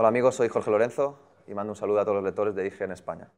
Hola amigos, soy Jorge Lorenzo y mando un saludo a todos los lectores de IGE en España.